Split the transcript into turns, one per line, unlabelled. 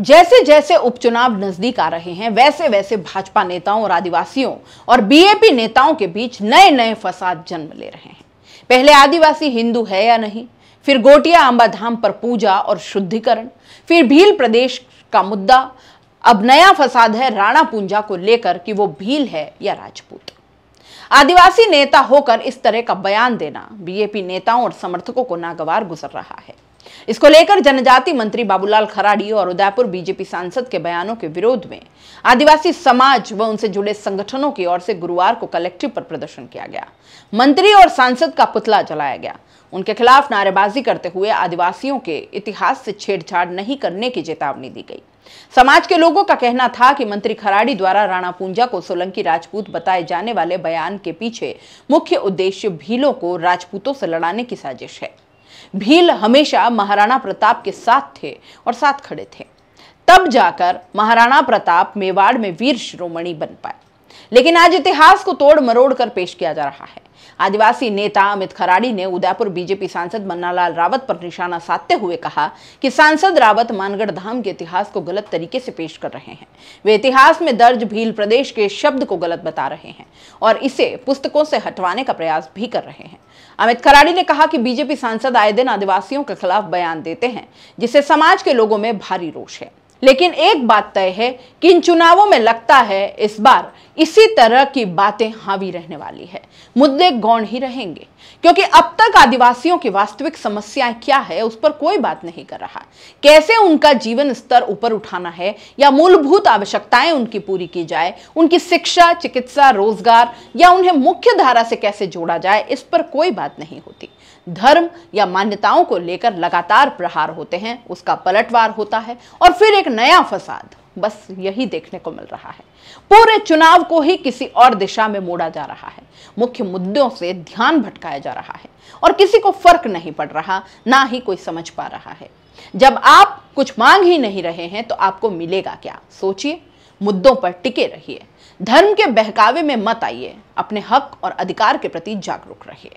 जैसे जैसे उपचुनाव नजदीक आ रहे हैं वैसे वैसे भाजपा नेताओं और आदिवासियों और बीएपी नेताओं के बीच नए नए फसाद जन्म ले रहे हैं पहले आदिवासी हिंदू है या नहीं फिर गोटिया अंबाधाम पर पूजा और शुद्धिकरण फिर भील प्रदेश का मुद्दा अब नया फसाद है राणा पूंजा को लेकर कि वो भील है या राजपूत आदिवासी नेता होकर इस तरह का बयान देना बीएपी नेताओं और समर्थकों को नागवार गुजर रहा है इसको लेकर जनजाति मंत्री बाबूलाल खराड़ी और उदयपुर बीजेपी सांसद के बयानों के विरोध में आदिवासी समाज व उनसे जुड़े संगठनों की ओर से गुरुवार को कलेक्टिव पर प्रदर्शन किया गया मंत्री और सांसद का पुतला जलाया गया उनके खिलाफ नारेबाजी करते हुए आदिवासियों के इतिहास से छेड़छाड़ नहीं करने की चेतावनी दी गई समाज के लोगों का कहना था कि मंत्री खराड़ी द्वारा राणा पूंजा को सोलंकी राजपूत बताए जाने वाले बयान के पीछे मुख्य उद्देश्य भीलों को राजपूतों से लड़ाने की साजिश है भील हमेशा महाराणा प्रताप के साथ थे और साथ खड़े थे तब जाकर महाराणा प्रताप मेवाड़ में वीर श्रोमणी बन पाए लेकिन आज इतिहास को तोड़ मरोड़ कर पेश किया जा रहा है आदिवासी नेता अमित खराड़ी ने उदयपुर बीजेपी सांसद मन्नालाल रावत पर निशाना साधते हुए कहा कि सांसद रावत मानगढ़ धाम के इतिहास को गलत तरीके से पेश कर रहे हैं वे इतिहास में दर्ज भील प्रदेश के शब्द को गलत बता रहे हैं और इसे पुस्तकों से हटवाने का प्रयास भी कर रहे हैं अमित खराड़ी ने कहा कि बीजेपी सांसद आए दिन आदिवासियों के खिलाफ बयान देते हैं जिससे समाज के लोगों में भारी रोष है लेकिन एक बात तय है कि इन चुनावों में लगता है इस बार इसी तरह की बातें हावी रहने वाली है मुद्दे गौण ही रहेंगे क्योंकि अब तक आदिवासियों की वास्तविक समस्याएं क्या है उस पर कोई बात नहीं कर रहा कैसे उनका जीवन स्तर ऊपर उठाना है या मूलभूत आवश्यकताएं उनकी पूरी की जाए उनकी शिक्षा चिकित्सा रोजगार या उन्हें मुख्य धारा से कैसे जोड़ा जाए इस पर कोई बात नहीं होती धर्म या मान्यताओं को लेकर लगातार प्रहार होते हैं उसका पलटवार होता है और फिर एक नया फसाद बस यही देखने को मिल रहा है पूरे चुनाव को ही किसी और दिशा में मोड़ा जा रहा है मुख्य मुद्दों से ध्यान भटकाया जा रहा है और किसी को फर्क नहीं पड़ रहा ना ही कोई समझ पा रहा है जब आप कुछ मांग ही नहीं रहे हैं तो आपको मिलेगा क्या सोचिए मुद्दों पर टिके रहिए धर्म के बहकावे में मत आइए अपने हक और अधिकार के प्रति जागरूक रहिए